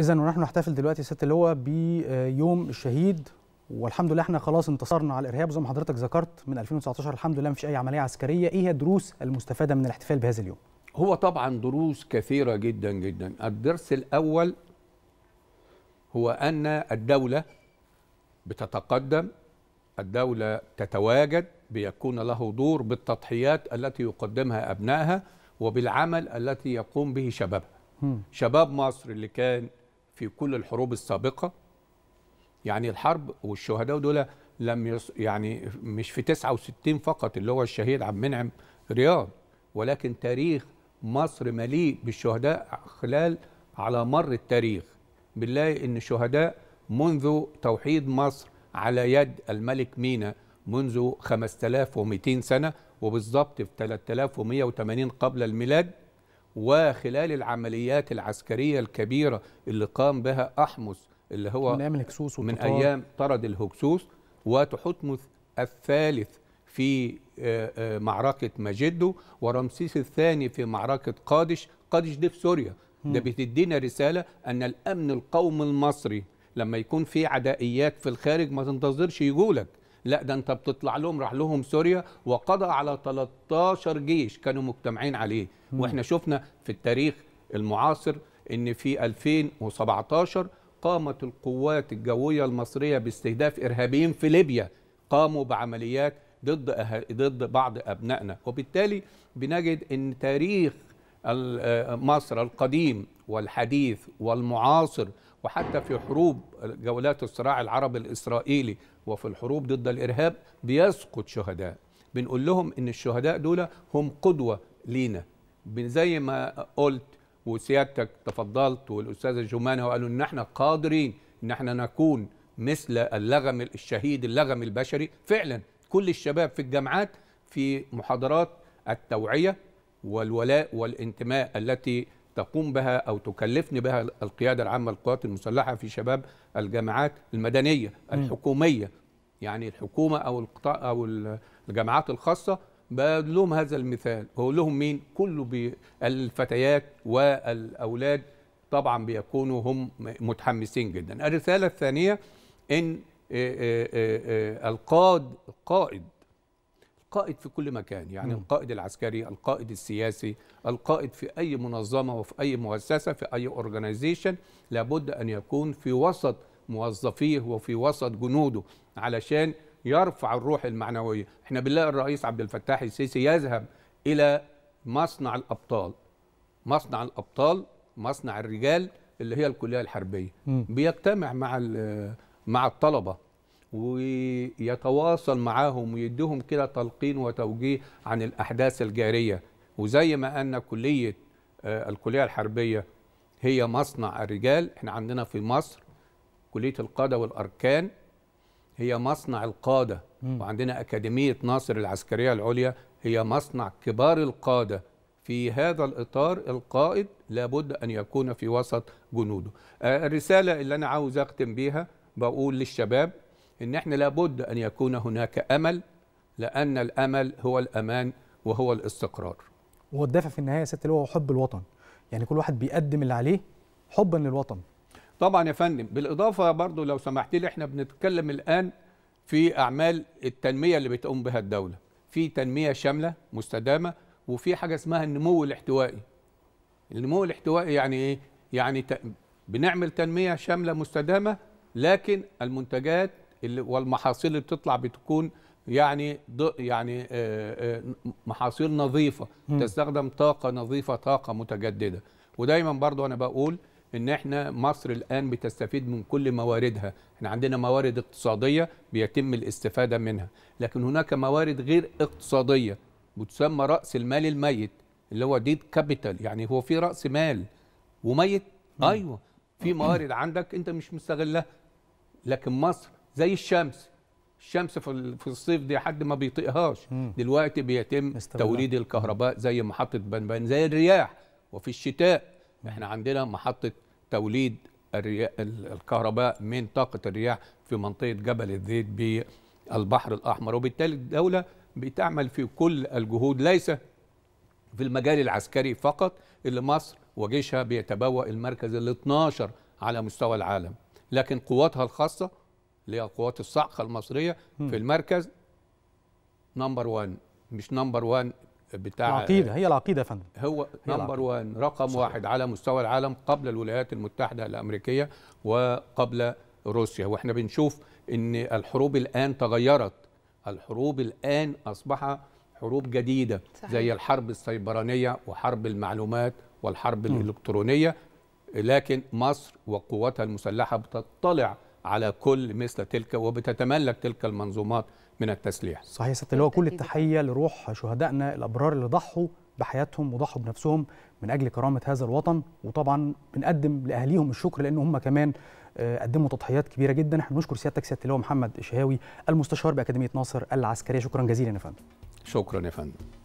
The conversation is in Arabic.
اذا ونحن نحتفل دلوقتي يا ست اللواء بيوم الشهيد والحمد لله احنا خلاص انتصرنا على الارهاب زي ما حضرتك ذكرت من 2019 الحمد لله مفيش اي عمليه عسكريه ايه هي الدروس المستفاده من الاحتفال بهذا اليوم هو طبعا دروس كثيره جدا جدا الدرس الاول هو ان الدوله بتتقدم الدوله تتواجد بيكون له دور بالتضحيات التي يقدمها ابنائها وبالعمل التي يقوم به شبابها شباب مصر اللي كان في كل الحروب السابقة يعني الحرب والشهداء دول لم يص... يعني مش في 69 فقط اللي هو الشهيد عبد المنعم رياض ولكن تاريخ مصر مليء بالشهداء خلال على مر التاريخ بنلاقي ان الشهداء منذ توحيد مصر على يد الملك مينا منذ 5200 سنه وبالظبط في 3180 قبل الميلاد وخلال العمليات العسكرية الكبيرة اللي قام بها أحمس اللي هو من أيام الهكسوس من أيام طرد الهكسوس وتحتمس الثالث في آه، آه، معركة مجدو ورمسيس الثاني في معركة قادش قادش دي في سوريا ده بتدينا رسالة أن الأمن القومي المصري لما يكون في عدائيات في الخارج ما تنتظرش يقولك لا ده انت بتطلع لهم راح لهم سوريا وقضى على 13 جيش كانوا مجتمعين عليه واحنا شفنا في التاريخ المعاصر ان في 2017 قامت القوات الجويه المصريه باستهداف ارهابيين في ليبيا قاموا بعمليات ضد أه... ضد بعض ابنائنا وبالتالي بنجد ان تاريخ آه، مصر القديم والحديث والمعاصر وحتى في حروب جولات الصراع العربي الاسرائيلي وفي الحروب ضد الارهاب بيسقط شهداء بنقول لهم ان الشهداء دول هم قدوه لينا زي ما قلت وسيادتك تفضلت والاستاذه جمانه وقالوا ان احنا قادرين ان احنا نكون مثل اللغم الشهيد اللغم البشري فعلا كل الشباب في الجامعات في محاضرات التوعيه والولاء والانتماء التي تقوم بها او تكلفني بها القياده العامه للقوات المسلحه في شباب الجامعات المدنيه الحكوميه يعني الحكومه او القطاع او الجامعات الخاصه بقول لهم هذا المثال بقول لهم مين كله بي الفتيات والاولاد طبعا بيكونوا هم متحمسين جدا الرساله الثانيه ان آه، آه، آه، القاد القائد القائد في كل مكان يعني م. القائد العسكري القائد السياسي القائد في أي منظمة وفي أي مؤسسة في أي أورجانيزيشن لابد أن يكون في وسط موظفيه وفي وسط جنوده علشان يرفع الروح المعنويه احنا بنلاقي الرئيس عبد الفتاح السيسي يذهب الى مصنع الابطال مصنع الابطال مصنع الرجال اللي هي الكليه الحربيه م. بيجتمع مع مع الطلبه ويتواصل معاهم ويديهم كده تلقين وتوجيه عن الاحداث الجاريه وزي ما ان كليه آه، الكليه الحربيه هي مصنع الرجال احنا عندنا في مصر كليه القاده والاركان هي مصنع القادة م. وعندنا أكاديمية ناصر العسكرية العليا هي مصنع كبار القادة في هذا الإطار القائد لابد أن يكون في وسط جنوده آه، الرسالة اللي أنا عاوز أختم بيها بقول للشباب إن إحنا لابد أن يكون هناك أمل لأن الأمل هو الأمان وهو الاستقرار والدافع في النهاية يا ست اللي هو حب الوطن يعني كل واحد بيقدم اللي عليه حبا للوطن طبعا يا فندم بالاضافه برضو لو سمحت لي احنا بنتكلم الان في اعمال التنميه اللي بتقوم بها الدوله في تنميه شامله مستدامه وفي حاجه اسمها النمو الاحتوائي النمو الاحتوائي يعني ايه يعني ت... بنعمل تنميه شامله مستدامه لكن المنتجات اللي والمحاصيل اللي بتطلع بتكون يعني ض... يعني آه، آه، محاصيل نظيفه تستخدم طاقه نظيفه طاقه متجدده ودايما برضو انا بقول ان احنا مصر الان بتستفيد من كل مواردها احنا عندنا موارد اقتصاديه بيتم الاستفاده منها لكن هناك موارد غير اقتصاديه بتسمى راس المال الميت اللي هو ديد كابيتال يعني هو في راس مال وميت ايوه في موارد عندك انت مش مستغلها لكن مصر زي الشمس الشمس في الصيف دي حد ما بيطيقهاش دلوقتي بيتم توليد الكهرباء زي محطه بنبان زي الرياح وفي الشتاء احنا عندنا محطه توليد الكهرباء من طاقة الرياح في منطقة جبل الزيت بالبحر الأحمر وبالتالي الدولة بتعمل في كل الجهود ليس في المجال العسكري فقط اللي مصر وجيشها بيتبوأ المركز ال 12 على مستوى العالم لكن قواتها الخاصة اللي هي قوات الصعقة المصرية في المركز نمبر 1 مش نمبر 1 بتاع العقيده هي العقيده يا فندم هو نمبر وان رقم صحيح. واحد على مستوى العالم قبل الولايات المتحده الامريكيه وقبل روسيا واحنا بنشوف ان الحروب الان تغيرت الحروب الان اصبح حروب جديده صحيح. زي الحرب السيبرانيه وحرب المعلومات والحرب م. الالكترونيه لكن مصر وقواتها المسلحه بتطلع على كل مثل تلك وبتتملك تلك المنظومات من التسليح صحيح ست اللي هو كل التحيه لروح شهدائنا الابرار اللي ضحوا بحياتهم وضحوا بنفسهم من اجل كرامه هذا الوطن وطبعا بنقدم لاهليهم الشكر لان هم كمان آه، قدموا تضحيات كبيره جدا احنا بنشكر سيادتك سياده اللواء محمد الشهاوي المستشار باكاديميه ناصر العسكريه شكرا جزيلا يا فندم شكرا يا فندم